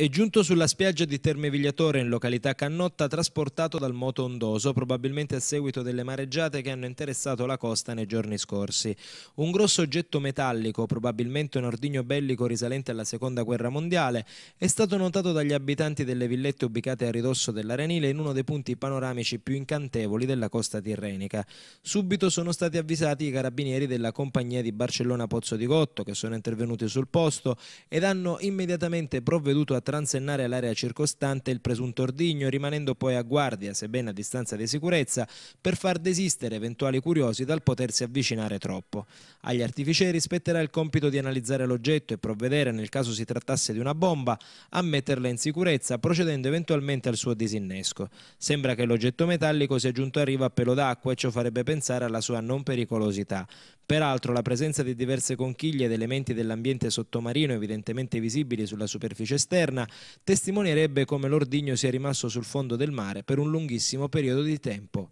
È giunto sulla spiaggia di Termevigliatore in località Cannotta trasportato dal moto ondoso, probabilmente a seguito delle mareggiate che hanno interessato la costa nei giorni scorsi. Un grosso oggetto metallico, probabilmente un ordigno bellico risalente alla Seconda Guerra Mondiale, è stato notato dagli abitanti delle villette ubicate a ridosso dell'Arenile in uno dei punti panoramici più incantevoli della costa tirrenica. Subito sono stati avvisati i carabinieri della compagnia di Barcellona Pozzo di Gotto, che sono intervenuti sul posto ed hanno immediatamente provveduto a transennare l'area circostante il presunto ordigno, rimanendo poi a guardia, sebbene a distanza di sicurezza, per far desistere eventuali curiosi dal potersi avvicinare troppo. Agli artificieri spetterà il compito di analizzare l'oggetto e provvedere, nel caso si trattasse di una bomba, a metterla in sicurezza, procedendo eventualmente al suo disinnesco. Sembra che l'oggetto metallico sia giunto a riva a pelo d'acqua e ciò farebbe pensare alla sua non pericolosità. Peraltro la presenza di diverse conchiglie ed elementi dell'ambiente sottomarino evidentemente visibili sulla superficie esterna testimonierebbe come l'ordigno sia rimasto sul fondo del mare per un lunghissimo periodo di tempo.